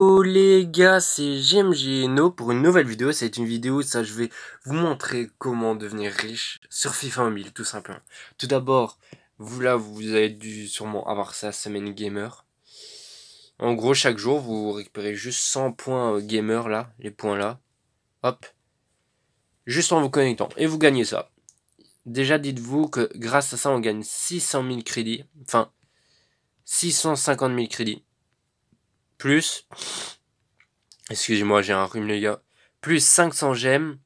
Oh les gars, c'est GMGNO pour une nouvelle vidéo. C'est une vidéo, ça je vais vous montrer comment devenir riche sur FIFA 1000 tout simplement. Tout d'abord, vous là, vous avez dû sûrement avoir ça, semaine gamer. En gros, chaque jour, vous récupérez juste 100 points euh, gamer là, les points là. Hop. Juste en vous connectant. Et vous gagnez ça. Déjà, dites-vous que grâce à ça, on gagne 600 000 crédits. Enfin, 650 000 crédits. Plus, excusez-moi, j'ai un rhume les gars. Plus 500 gemmes.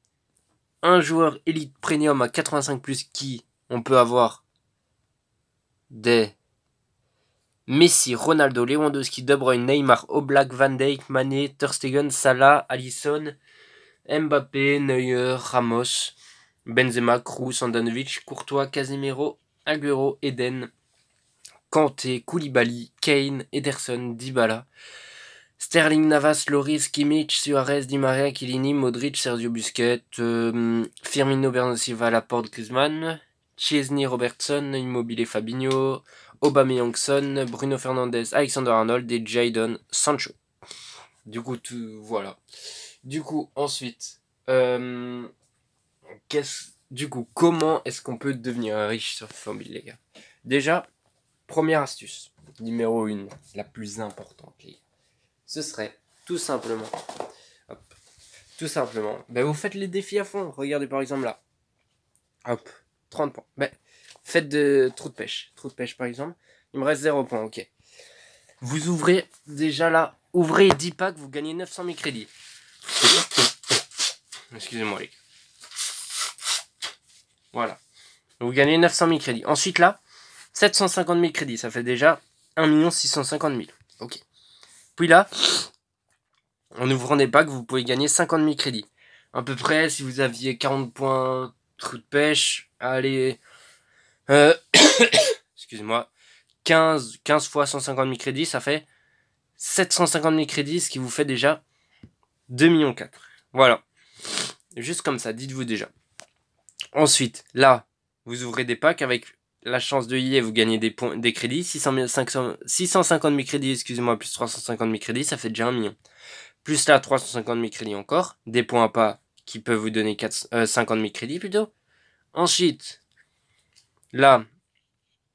Un joueur élite premium à 85 plus qui on peut avoir des Messi, Ronaldo, Lewandowski, De Bruyne, Neymar, Oblak, Van Dijk, Mané, Ter Salah, Allison, Mbappé, Neuer, Ramos. Benzema, Kroos, Sandanovic, Courtois, Casemiro, Alguero, Eden, Kanté, Koulibaly, Kane, Ederson, Dybala, Sterling, Navas, Loris, Kimmich, Suarez, Di Maria, Kilini, Modric, Sergio Busquets, euh, Firmino, Bernardo Laporte, Kuzman, Chesney, Robertson, Immobile, Fabinho, youngson Bruno Fernandez, Alexander Arnold et Jadon Sancho. Du coup, tout, voilà. Du coup, ensuite, euh, du coup, comment est-ce qu'on peut devenir riche sur Family, les gars Déjà, première astuce, numéro une, la plus importante, les gars. Ce serait tout simplement, tout simplement, ben vous faites les défis à fond. Regardez par exemple là, hop, 30 points. Ben, faites de trous de pêche, trou de pêche par exemple. Il me reste 0 points, ok. Vous ouvrez déjà là, ouvrez 10 packs, vous gagnez 900 000 crédits. Excusez-moi les gars. Voilà. Vous gagnez 900 000 crédits. Ensuite, là, 750 000 crédits. Ça fait déjà 1 650 000. Ok. Puis là, on ne vous ouvrant pas que vous pouvez gagner 50 000 crédits. À peu près, si vous aviez 40 points trou de pêche, allez. Euh, excusez-moi. 15, 15 fois 150 000 crédits, ça fait 750 000 crédits, ce qui vous fait déjà 2 millions Voilà. Juste comme ça, dites-vous déjà. Ensuite, là, vous ouvrez des packs avec la chance de y aller, vous gagnez des, points, des crédits. 650 000 crédits, excusez-moi, plus 350 000 crédits, ça fait déjà un million. Plus là, 350 000 crédits encore. Des points pas qui peuvent vous donner 4, 50 000 crédits plutôt. Ensuite, là,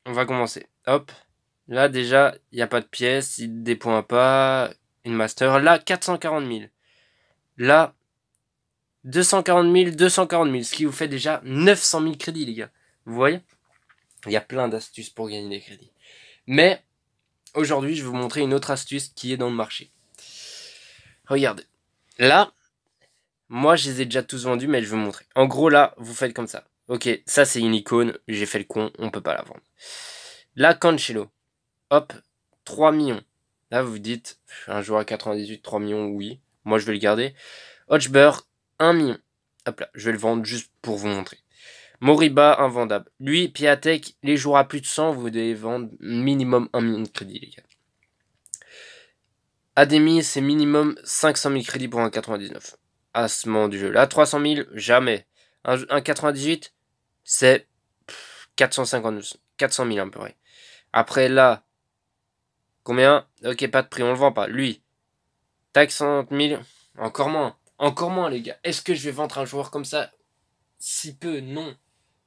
on va commencer. Hop. Là, déjà, il n'y a pas de pièces, des points pas, une master. Là, 440 000. Là, 240 000, 240 000, ce qui vous fait déjà 900 000 crédits, les gars. Vous voyez Il y a plein d'astuces pour gagner des crédits. Mais aujourd'hui, je vais vous montrer une autre astuce qui est dans le marché. Regardez. Là, moi, je les ai déjà tous vendus, mais je vais vous montrer. En gros, là, vous faites comme ça. Ok, ça, c'est une icône. J'ai fait le con, on peut pas la vendre. Là, Cancelo. Hop, 3 millions. Là, vous vous dites, un joueur à 98, 3 millions, oui. Moi, je vais le garder. Hodgebur. 1 million. Hop là, je vais le vendre juste pour vous montrer. Moriba, invendable. Lui, Piatek, les jours à plus de 100, vous devez vendre minimum 1 million de crédits, les gars. Ademi, c'est minimum 500 000 crédits pour un 99. À ce moment du jeu. Là, 300 000, jamais. Un, 98, c'est 450 400 000 à peu près. Après, là, combien Ok, pas de prix, on le vend pas. Lui, tac 100 000, encore moins. Encore moins, les gars. Est-ce que je vais vendre un joueur comme ça Si peu, non.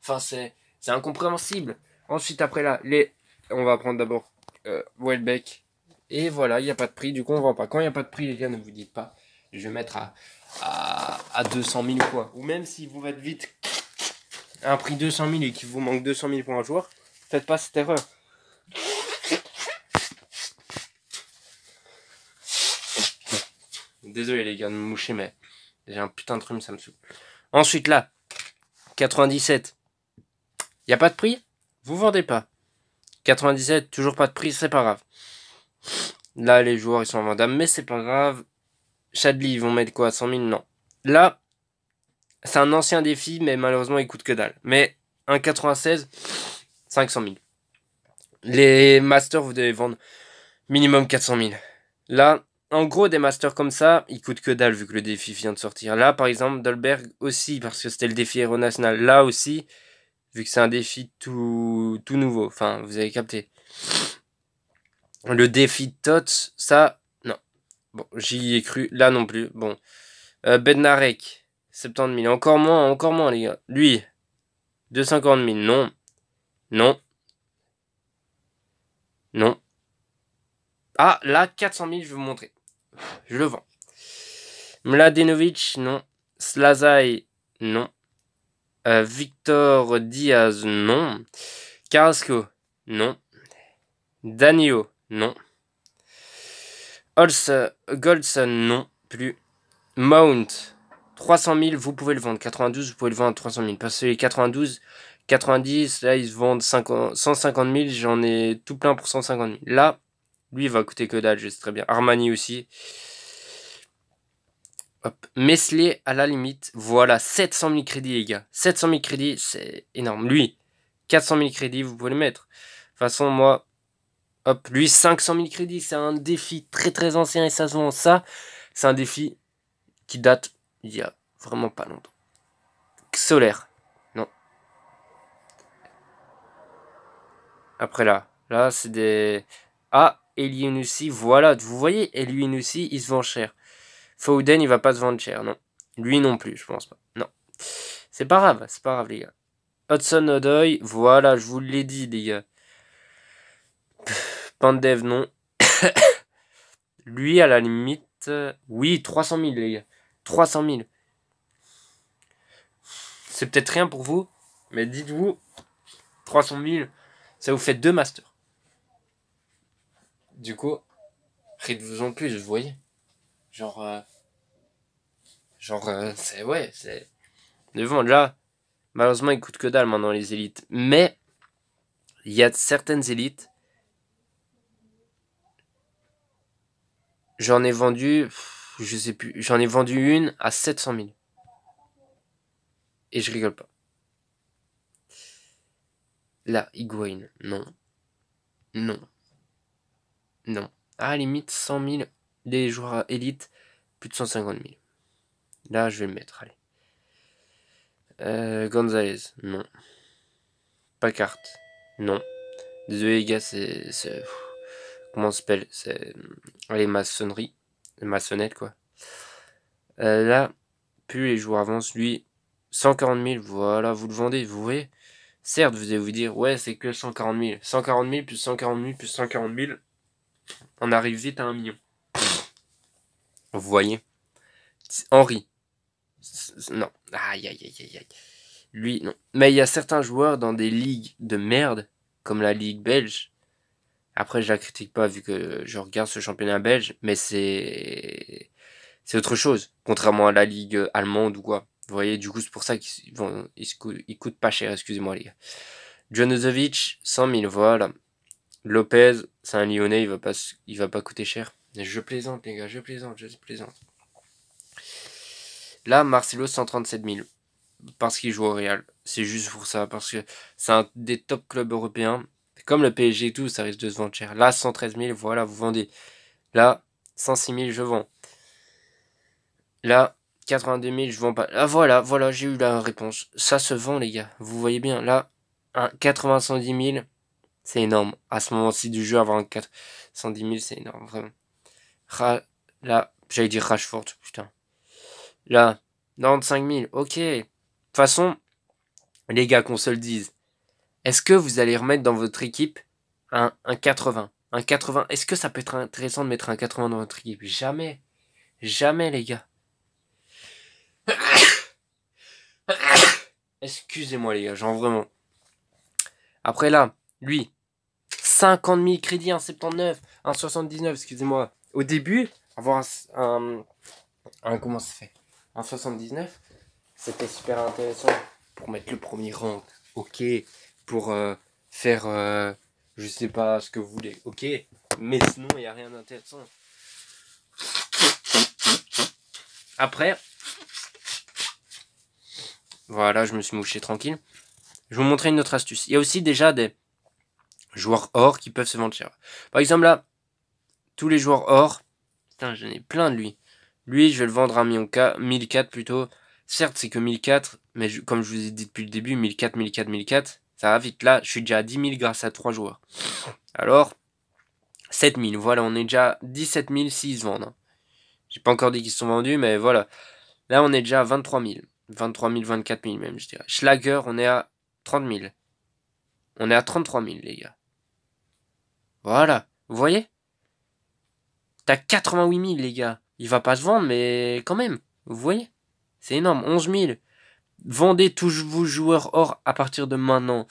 Enfin, c'est incompréhensible. Ensuite, après là, les... on va prendre d'abord euh, Welbeck. Et voilà, il n'y a pas de prix, du coup on vend pas. Quand il n'y a pas de prix, les gars, ne vous dites pas, je vais mettre à, à, à 200 000 points, Ou même si vous faites vite un prix 200 000 et qu'il vous manque 200 000 points un joueur, faites pas cette erreur. Désolé les gars de me moucher, mais j'ai un putain de rhume, ça me saoule. Ensuite là, 97. Y a pas de prix Vous vendez pas. 97, toujours pas de prix, c'est pas grave. Là, les joueurs, ils sont en vendables, ah, mais c'est pas grave. Chadli, ils vont mettre quoi 100 000 Non. Là, c'est un ancien défi, mais malheureusement, il coûte que dalle. Mais 96, 500 000. Les masters, vous devez vendre minimum 400 000. Là, en gros, des masters comme ça, ils coûtent que dalle vu que le défi vient de sortir. Là, par exemple, Dolberg aussi, parce que c'était le défi héros National. Là aussi, vu que c'est un défi tout, nouveau. Enfin, vous avez capté. Le défi Tots, ça, non. Bon, j'y ai cru. Là non plus. Bon. Euh, Bednarek, 70 000. Encore moins, encore moins, les gars. Lui, 250 000. Non. Non. Non. Ah, là, 400 000, je vais vous montrer je le vends. Mladenovic, non. Slazai, non. Euh, Victor Diaz, non. Carrasco, non. Danio non. Holz, Goldson, non plus. Mount, 300 000, vous pouvez le vendre. 92, vous pouvez le vendre à 300 000. Parce que les 92, 90, là, ils se vendent 150 000. J'en ai tout plein pour 150 000. Là, lui, il va coûter que dalle, je sais très bien. Armani aussi. Hop. Mesley à la limite. Voilà, 700 000 crédits, les gars. 700 000 crédits, c'est énorme. Lui, 400 000 crédits, vous pouvez le mettre. De toute façon, moi, hop, lui, 500 000 crédits, c'est un défi très très ancien et ça se vend. Ça, c'est un défi qui date il y a vraiment pas longtemps. Solaire. Non. Après là. Là, c'est des... Ah, aussi, voilà, vous voyez, aussi, il se vend cher. Fauden, il va pas se vendre cher, non. Lui non plus, je pense pas. Non. C'est pas grave, c'est pas grave, les gars. Hudson Odoi, voilà, je vous l'ai dit, les gars. Pandev, non. Lui, à la limite, euh, oui, 300 000, les gars. 300 000. C'est peut-être rien pour vous, mais dites-vous, 300 000, ça vous fait deux masters. Du coup, rien vous vous en plus, vous voyez Genre. Euh, genre, euh, c'est. Ouais, c'est. Devant, là, malheureusement, ils coûtent que dalle maintenant, les élites. Mais, il y a certaines élites. J'en ai vendu. Je sais plus. J'en ai vendu une à 700 000. Et je rigole pas. Là, Higuain, non. Non. Non. À limite, 100 000 des joueurs élites, plus de 150 000. Là, je vais le mettre, allez. Euh, Gonzalez, non. Packard, non. Désolé les gars, c'est... Comment on s'appelle C'est... Les maçonneries. Les quoi. Euh, là, plus les joueurs avancent, lui, 140 000, voilà, vous le vendez, vous voyez Certes, vous allez vous dire, ouais, c'est que 140 000. 140 000 plus 140 000 plus 140 000, on arrive vite à un million. Vous voyez Henri. Non. Aïe, aïe, aïe, aïe, Lui, non. Mais il y a certains joueurs dans des ligues de merde, comme la Ligue belge. Après, je la critique pas vu que je regarde ce championnat belge, mais c'est. C'est autre chose, contrairement à la Ligue allemande ou quoi. Vous voyez, du coup, c'est pour ça qu'ils vont, ils, coûtent pas cher, excusez-moi les gars. cent 100 000, voilà. Lopez, c'est un Lyonnais, il va pas, il va pas coûter cher. Je plaisante, les gars, je plaisante, je plaisante. Là, Marcelo, 137 000. Parce qu'il joue au Real. C'est juste pour ça. Parce que c'est un des top clubs européens. Comme le PSG et tout, ça risque de se vendre cher. Là, 113 000, voilà, vous vendez. Là, 106 000, je vends. Là, 82 000, je vends pas. Ah, voilà, voilà, j'ai eu la réponse. Ça se vend, les gars. Vous voyez bien, là, 90, 000. C'est énorme. À ce moment-ci du jeu, avoir un 410 000, c'est énorme, vraiment. là, j'allais dire Rashford, putain. Là, 95 000, ok. De toute façon, les gars, qu'on se le dise, est-ce que vous allez remettre dans votre équipe un, un 80 Un 80 Est-ce que ça peut être intéressant de mettre un 80 dans votre équipe Jamais. Jamais, les gars. Excusez-moi, les gars, genre vraiment. Après là, lui, 50 000 crédits, en 79 excusez-moi, au début, avoir un, comment ça fait, un 79, c'était super intéressant pour mettre le premier rang, ok, pour euh, faire, euh, je sais pas ce que vous voulez, ok, mais sinon, il n'y a rien d'intéressant. Après, voilà, je me suis mouché tranquille. Je vais vous montrer une autre astuce. Il y a aussi déjà des, joueurs or qui peuvent se vendre. Par exemple là, tous les joueurs or, putain j'en ai plein de lui. Lui je vais le vendre à 1004 plutôt. Certes c'est que 1004, mais comme je vous ai dit depuis le début, 1004, 1004, 1004, ça va vite. Là je suis déjà à 10 000 grâce à 3 joueurs. Alors, 7 000, voilà on est déjà à 17 000 s'ils se vendent. Hein. J'ai pas encore dit qu'ils se sont vendus, mais voilà. Là on est déjà à 23 000. 23 000, 24 000 même je dirais. Schlager on est à 30 000. On est à 33 000 les gars. Voilà. Vous voyez T'as 88 000, les gars. Il va pas se vendre, mais quand même. Vous voyez C'est énorme. 11 000. Vendez tous vos joueurs or à partir de maintenant.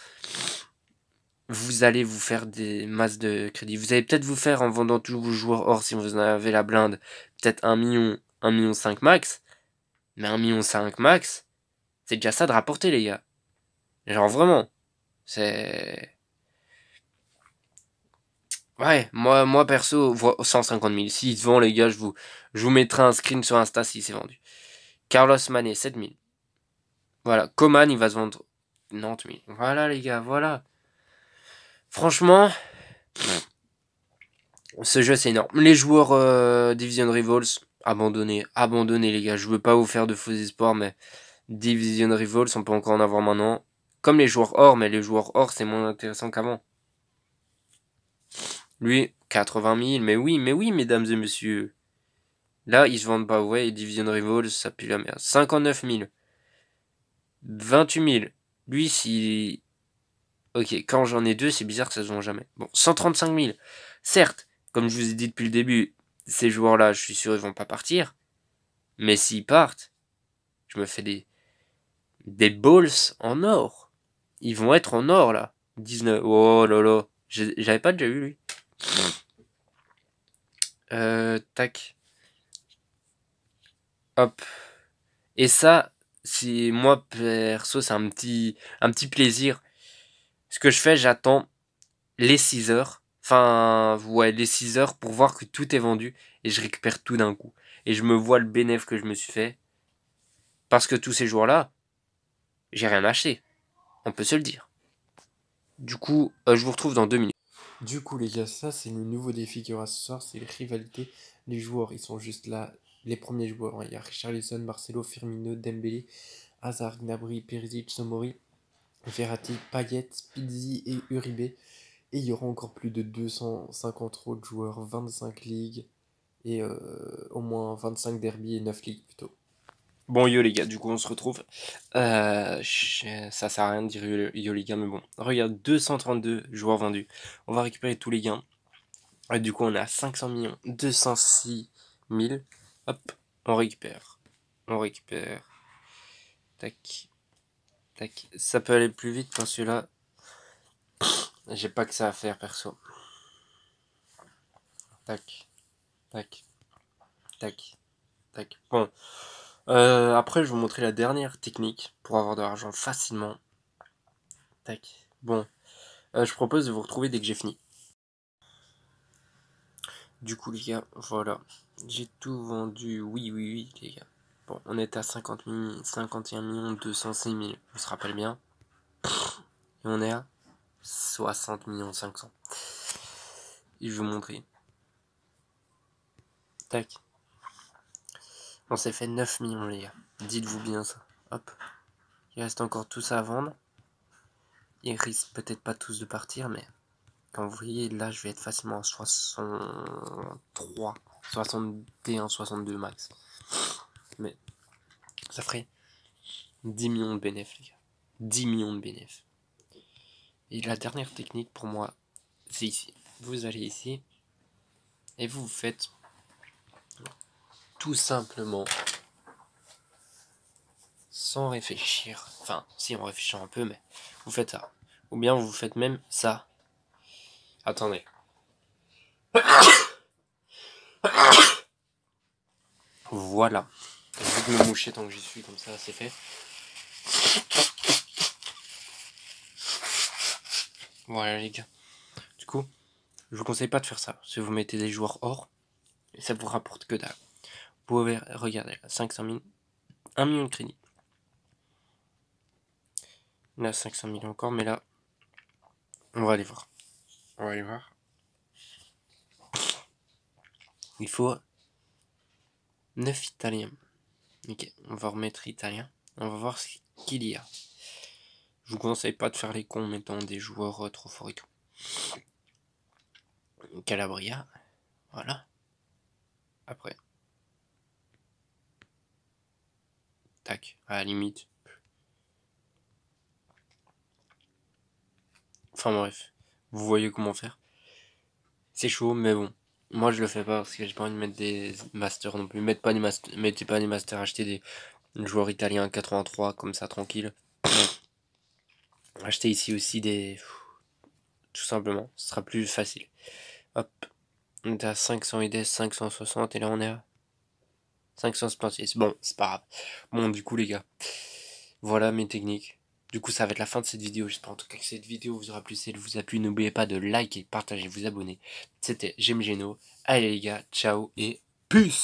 Vous allez vous faire des masses de crédits. Vous allez peut-être vous faire en vendant tous vos joueurs or si vous en avez la blinde. Peut-être 1 million, 1 million 5 max. Mais 1 million 5 max, c'est déjà ça de rapporter, les gars. Genre vraiment. C'est... Ouais, moi, moi perso, 150 000. S'il se vend, les gars, je vous, je vous mettrai un screen sur Insta s'il s'est vendu. Carlos Mané, 7 000. Voilà, Coman, il va se vendre 90 000. Voilà, les gars, voilà. Franchement, ce jeu, c'est énorme. Les joueurs euh, Division Rivals, abandonnés, abandonnés, les gars. Je veux pas vous faire de faux espoirs, mais Division Rivals, on peut encore en avoir maintenant. Comme les joueurs or, mais les joueurs or, c'est moins intéressant qu'avant. Lui, 80 000, mais oui, mais oui, mesdames et messieurs. Là, ils se vendent pas, ouais, Division Rivals, ça pue la merde. 59 000. 28 000. Lui, si... Ok, quand j'en ai deux, c'est bizarre que ça se vend jamais. Bon, 135 000. Certes, comme je vous ai dit depuis le début, ces joueurs-là, je suis sûr, ils vont pas partir. Mais s'ils partent, je me fais des... Des balls en or. Ils vont être en or, là. 19... Oh là là. J'avais pas déjà eu, lui. Euh, tac. Hop. Et ça, c'est moi perso, c'est un petit, un petit plaisir. Ce que je fais, j'attends les 6 heures. Enfin, ouais, les 6 heures pour voir que tout est vendu et je récupère tout d'un coup. Et je me vois le bénéfice que je me suis fait. Parce que tous ces jours-là, j'ai rien acheté. On peut se le dire. Du coup, euh, je vous retrouve dans deux minutes. Du coup, les gars, ça, c'est le nouveau défi qu'il y aura ce soir, c'est les rivalités. Les joueurs, ils sont juste là, les premiers joueurs. Hein, il y a Richarlison, Marcelo, Firmino, Dembélé, Hazard, Gnabry, Perisic, Somori, Verratti, Payet, Pizzi et Uribe. Et il y aura encore plus de 250 autres joueurs, 25 ligues et euh, au moins 25 derbies et 9 ligues plutôt. Bon, yo les gars, du coup on se retrouve. Euh, ça sert à rien de dire yo, les gars, mais bon. Regarde, 232 joueurs vendus. On va récupérer tous les gains. du coup on a 500 millions, 206 000. Hop, on récupère. On récupère. Tac. Tac. Ça peut aller plus vite parce celui là, j'ai pas que ça à faire perso. Tac. Tac. Tac. Tac. Bon. Euh, après, je vais vous montrer la dernière technique pour avoir de l'argent facilement. Tac. Bon. Euh, je propose de vous retrouver dès que j'ai fini. Du coup, les gars, voilà. J'ai tout vendu. Oui, oui, oui, les gars. Bon, on est à 50 000, 51 206 000. On se rappelle bien. Et on est à 60 millions 500. Et je vais vous montrer. Tac. On s'est fait 9 millions, les gars. Dites-vous bien ça. Hop. Il reste encore tous à vendre. Ils risquent peut-être pas tous de partir, mais quand vous voyez, là, je vais être facilement en 63, 61, 62 max. Mais ça ferait 10 millions de bénéfices, les gars. 10 millions de bénéfices. Et la dernière technique pour moi, c'est ici. Vous allez ici et vous faites tout simplement sans réfléchir. Enfin, si, en réfléchit un peu, mais vous faites ça. Ou bien vous faites même ça. Attendez. voilà. Je vais me moucher tant que j'y suis, comme ça, c'est fait. Voilà, les gars. Du coup, je vous conseille pas de faire ça. Si vous mettez des joueurs hors, ça vous rapporte que dalle vous pouvez regarder, 500 000, 1 million de crédits. Là, 500 000 encore, mais là, on va aller voir. On va aller voir. Il faut 9 italiens. Ok, on va remettre italien. On va voir ce qu'il y a. Je vous conseille pas de faire les cons en mettant des joueurs euh, trop forts et tout. Calabria. Voilà. Après. Tac, à la limite. Enfin bref, vous voyez comment faire. C'est chaud, mais bon. Moi je le fais pas parce que j'ai pas envie de mettre des masters non plus. Mettez pas des masters, mettez pas des masters, achetez des joueurs italiens 83 comme ça tranquille. achetez ici aussi des... Tout simplement, ce sera plus facile. Hop, on est à 500 des 560 et là on est à 556. Bon, c'est pas grave. Bon, du coup, les gars, voilà mes techniques. Du coup, ça va être la fin de cette vidéo. J'espère en tout cas que cette vidéo vous aura plu. Si elle vous a plu, n'oubliez pas de liker, partager, vous abonner. C'était J'aime Allez, les gars, ciao et puce